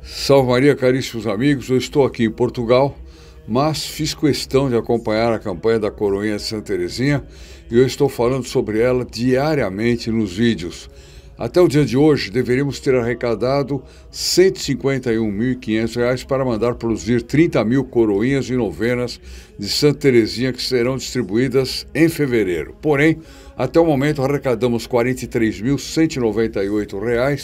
Salve Maria, caríssimos amigos. Eu estou aqui em Portugal, mas fiz questão de acompanhar a campanha da Coroinha de Santa Teresinha e eu estou falando sobre ela diariamente nos vídeos. Até o dia de hoje, deveríamos ter arrecadado R$ 151.500 para mandar produzir 30 mil coroinhas e novenas de Santa Teresinha que serão distribuídas em fevereiro. Porém, até o momento arrecadamos R$ 43.198,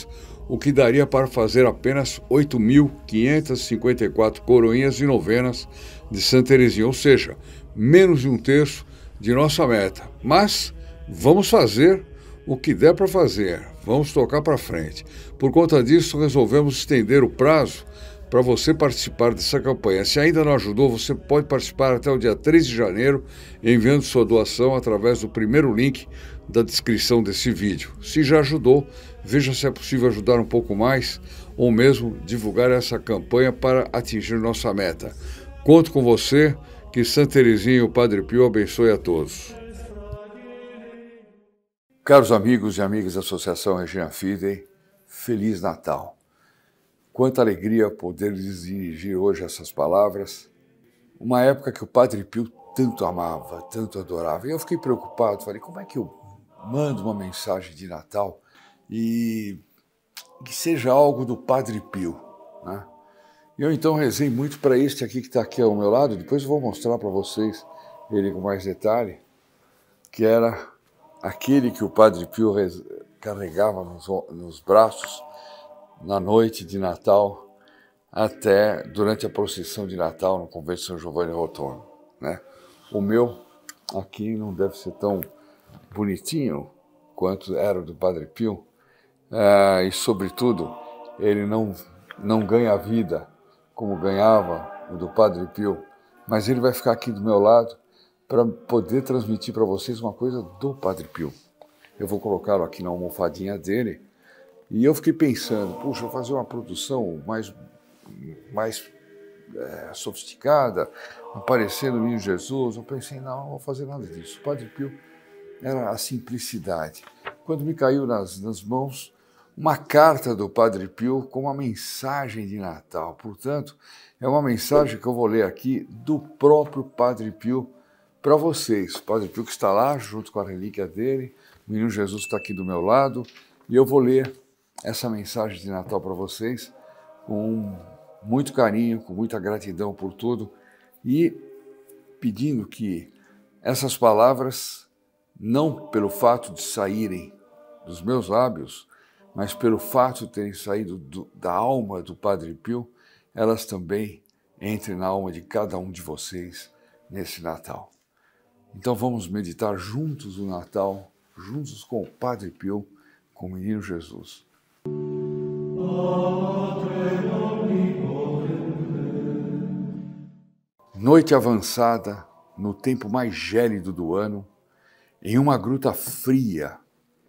o que daria para fazer apenas 8.554 coroinhas e novenas de Santa Teresinha, ou seja, menos de um terço de nossa meta. Mas vamos fazer o que der para fazer, vamos tocar para frente. Por conta disso, resolvemos estender o prazo para você participar dessa campanha. Se ainda não ajudou, você pode participar até o dia 3 de janeiro, enviando sua doação através do primeiro link da descrição desse vídeo. Se já ajudou, veja se é possível ajudar um pouco mais ou mesmo divulgar essa campanha para atingir nossa meta. Conto com você, que Santa Teresinha e o Padre Pio abençoe a todos. Caros amigos e amigas da Associação Regina Fidei, Feliz Natal! Quanta alegria poder lhes dirigir hoje essas palavras. Uma época que o Padre Pio tanto amava, tanto adorava. E eu fiquei preocupado, falei, como é que eu mando uma mensagem de Natal e que seja algo do Padre Pio, né? E eu então rezei muito para este aqui que está aqui ao meu lado, depois eu vou mostrar para vocês ele com mais detalhe, que era aquele que o Padre Pio carregava nos, nos braços na noite de Natal até durante a procissão de Natal no convento de São Giovanni Rotondo, né? O meu aqui não deve ser tão bonitinho quanto era o do Padre Pio eh, e sobretudo ele não não ganha vida como ganhava o do Padre Pio, mas ele vai ficar aqui do meu lado para poder transmitir para vocês uma coisa do Padre Pio. Eu vou colocá-lo aqui na almofadinha dele e eu fiquei pensando, puxa, vou fazer uma produção mais, mais é, sofisticada, aparecendo o Menino Jesus. Eu pensei, não, não vou fazer nada disso. O Padre Pio era a simplicidade. Quando me caiu nas, nas mãos uma carta do Padre Pio com uma mensagem de Natal. Portanto, é uma mensagem que eu vou ler aqui do próprio Padre Pio para vocês. O Padre Pio que está lá junto com a relíquia dele, o Menino Jesus está aqui do meu lado, e eu vou ler essa mensagem de Natal para vocês com muito carinho, com muita gratidão por tudo e pedindo que essas palavras, não pelo fato de saírem dos meus lábios, mas pelo fato de terem saído do, da alma do Padre Pio, elas também entrem na alma de cada um de vocês nesse Natal. Então vamos meditar juntos o Natal, juntos com o Padre Pio, com o Menino Jesus. Noite avançada, no tempo mais gélido do ano, em uma gruta fria,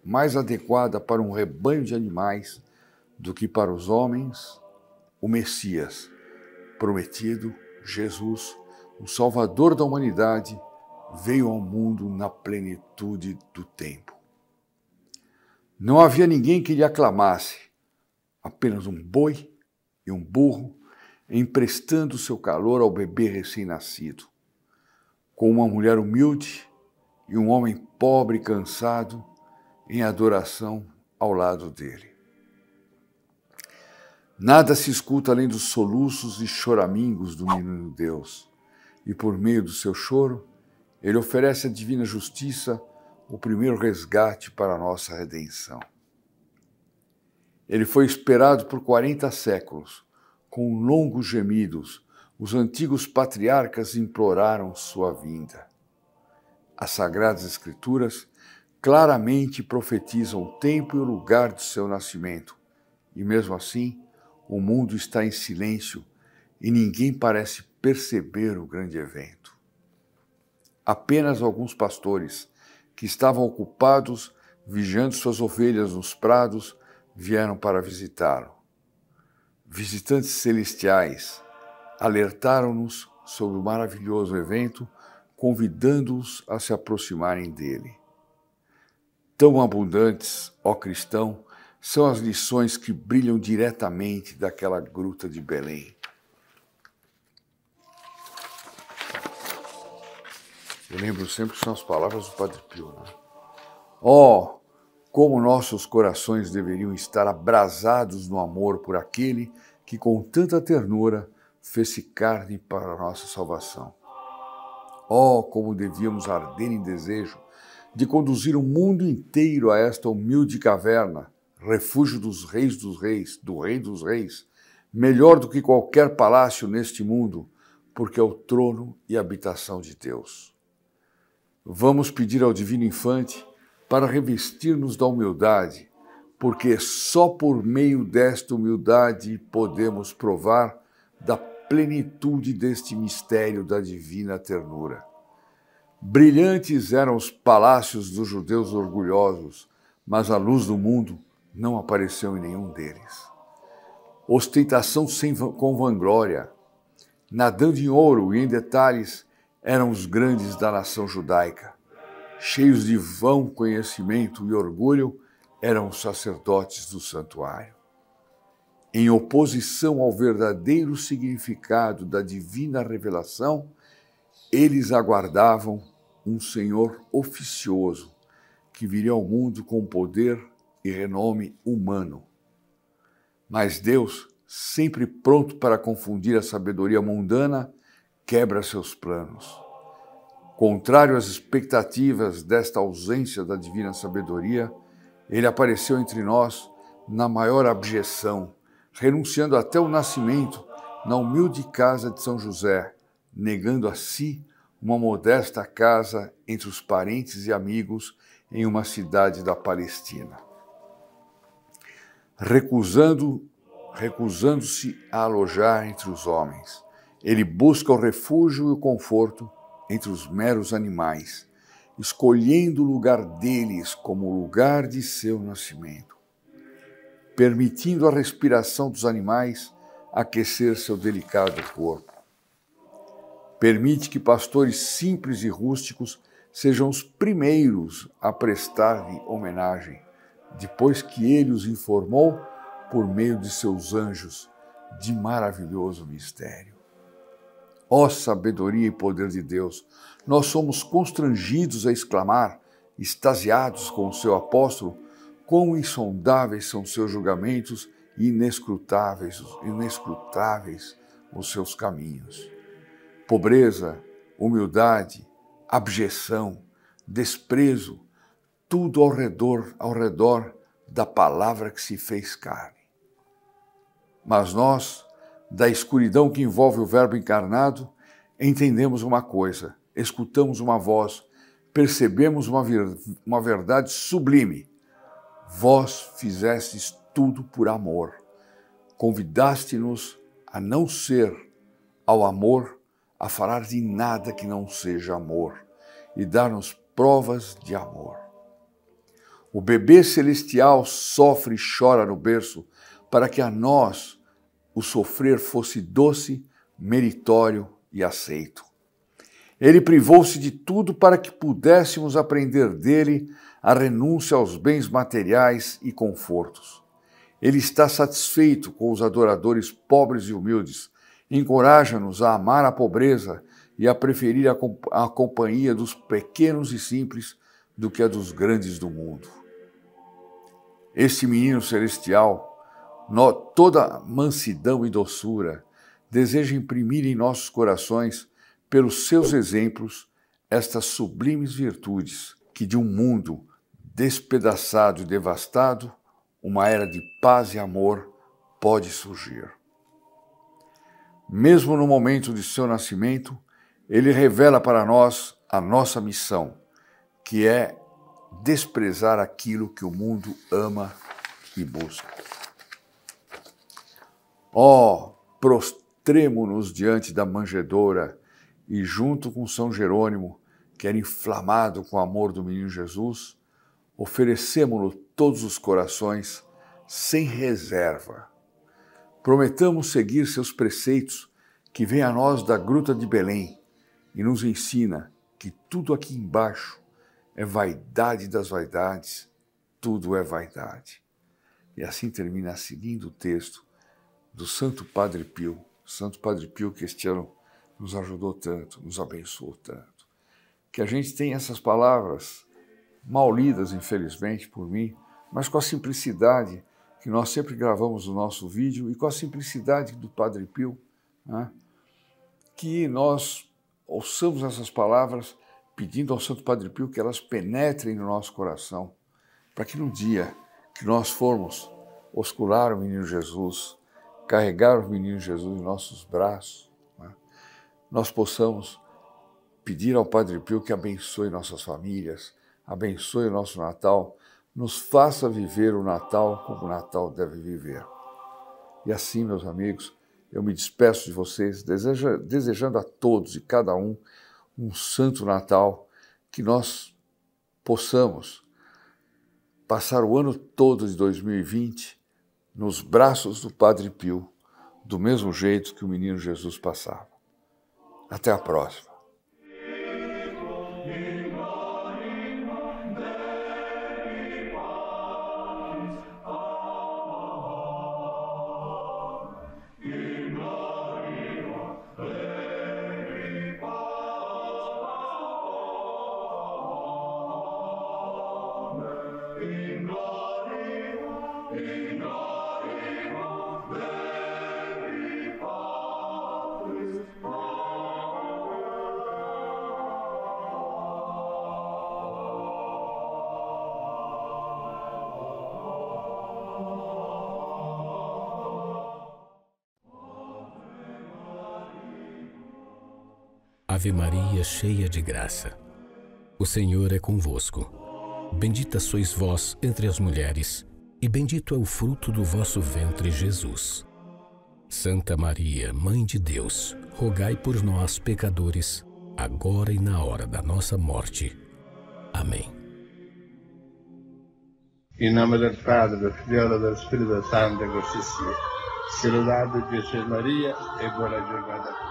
mais adequada para um rebanho de animais do que para os homens, o Messias, prometido, Jesus, o Salvador da humanidade, veio ao mundo na plenitude do tempo. Não havia ninguém que lhe aclamasse, apenas um boi e um burro, emprestando seu calor ao bebê recém-nascido. Com uma mulher humilde e um homem pobre e cansado em adoração ao lado dele. Nada se escuta além dos soluços e choramingos do menino Deus, e por meio do seu choro, ele oferece à divina justiça o primeiro resgate para a nossa redenção. Ele foi esperado por 40 séculos. Com longos gemidos, os antigos patriarcas imploraram sua vinda. As Sagradas Escrituras claramente profetizam o tempo e o lugar de seu nascimento, e mesmo assim, o mundo está em silêncio e ninguém parece perceber o grande evento. Apenas alguns pastores, que estavam ocupados vigiando suas ovelhas nos prados, vieram para visitá-lo. Visitantes celestiais alertaram-nos sobre o maravilhoso evento, convidando-os a se aproximarem dele. Tão abundantes, ó cristão, são as lições que brilham diretamente daquela gruta de Belém. Eu lembro sempre que são as palavras do Padre Pio, né? Ó, oh, como nossos corações deveriam estar abrasados no amor por aquele que com tanta ternura fez-se carne para a nossa salvação. Oh, como devíamos arder em desejo de conduzir o mundo inteiro a esta humilde caverna, refúgio dos reis dos reis, do rei dos reis, melhor do que qualquer palácio neste mundo, porque é o trono e habitação de Deus. Vamos pedir ao Divino Infante para revestir-nos da humildade, porque só por meio desta humildade podemos provar da plenitude deste mistério da divina ternura. Brilhantes eram os palácios dos judeus orgulhosos, mas a luz do mundo não apareceu em nenhum deles. Ostentação sem, com vanglória, nadando em ouro e em detalhes, eram os grandes da nação judaica cheios de vão conhecimento e orgulho, eram sacerdotes do santuário. Em oposição ao verdadeiro significado da divina revelação, eles aguardavam um Senhor oficioso que viria ao mundo com poder e renome humano. Mas Deus, sempre pronto para confundir a sabedoria mundana, quebra seus planos Contrário às expectativas desta ausência da divina sabedoria, ele apareceu entre nós na maior abjeção, renunciando até o nascimento na humilde casa de São José, negando a si uma modesta casa entre os parentes e amigos em uma cidade da Palestina. Recusando, recusando-se a alojar entre os homens, ele busca o refúgio e o conforto entre os meros animais, escolhendo o lugar deles como lugar de seu nascimento, permitindo a respiração dos animais aquecer seu delicado corpo. Permite que pastores simples e rústicos sejam os primeiros a prestar-lhe homenagem, depois que ele os informou por meio de seus anjos de maravilhoso mistério. Ó sabedoria e poder de Deus, nós somos constrangidos a exclamar, extasiados com o seu apóstolo, quão insondáveis são seus julgamentos e inescrutáveis, inescrutáveis os seus caminhos. Pobreza, humildade, abjeção, desprezo, tudo ao redor, ao redor da palavra que se fez carne. Mas nós, da escuridão que envolve o Verbo encarnado, entendemos uma coisa, escutamos uma voz, percebemos uma, ver, uma verdade sublime. Vós fizestes tudo por amor. Convidaste-nos a não ser ao amor, a falar de nada que não seja amor e dar-nos provas de amor. O bebê celestial sofre e chora no berço para que a nós, o sofrer fosse doce, meritório e aceito. Ele privou-se de tudo para que pudéssemos aprender dele a renúncia aos bens materiais e confortos. Ele está satisfeito com os adoradores pobres e humildes, encoraja-nos a amar a pobreza e a preferir a, comp a companhia dos pequenos e simples do que a dos grandes do mundo. Este menino celestial no, toda mansidão e doçura, deseja imprimir em nossos corações, pelos seus exemplos, estas sublimes virtudes que de um mundo despedaçado e devastado, uma era de paz e amor pode surgir. Mesmo no momento de seu nascimento, ele revela para nós a nossa missão, que é desprezar aquilo que o mundo ama e busca. Ó, oh, prostremo-nos diante da manjedoura e, junto com São Jerônimo, que era inflamado com o amor do menino Jesus, oferecemo-lo todos os corações, sem reserva. Prometamos seguir seus preceitos, que vem a nós da gruta de Belém e nos ensina que tudo aqui embaixo é vaidade das vaidades, tudo é vaidade. E assim termina seguindo o texto do Santo Padre Pio, Santo Padre Pio que este ano nos ajudou tanto, nos abençoou tanto, que a gente tem essas palavras mal lidas, infelizmente, por mim, mas com a simplicidade que nós sempre gravamos o nosso vídeo e com a simplicidade do Padre Pio, né, que nós ouçamos essas palavras pedindo ao Santo Padre Pio que elas penetrem no nosso coração, para que no dia que nós formos oscular o menino Jesus, carregar o menino Jesus em nossos braços, né? nós possamos pedir ao Padre Pio que abençoe nossas famílias, abençoe o nosso Natal, nos faça viver o Natal como o Natal deve viver. E assim, meus amigos, eu me despeço de vocês, deseja, desejando a todos e cada um um Santo Natal, que nós possamos passar o ano todo de 2020 nos braços do Padre Pio, do mesmo jeito que o menino Jesus passava. Até a próxima. Ave Maria, cheia de graça. O Senhor é convosco. Bendita sois vós entre as mulheres, e bendito é o fruto do vosso ventre, Jesus. Santa Maria, Mãe de Deus, rogai por nós, pecadores, agora e na hora da nossa morte. Amém. Em nome do Padre, do Filho e do Espírito Santo, così sia. Saludato Gesù Maria e a todos.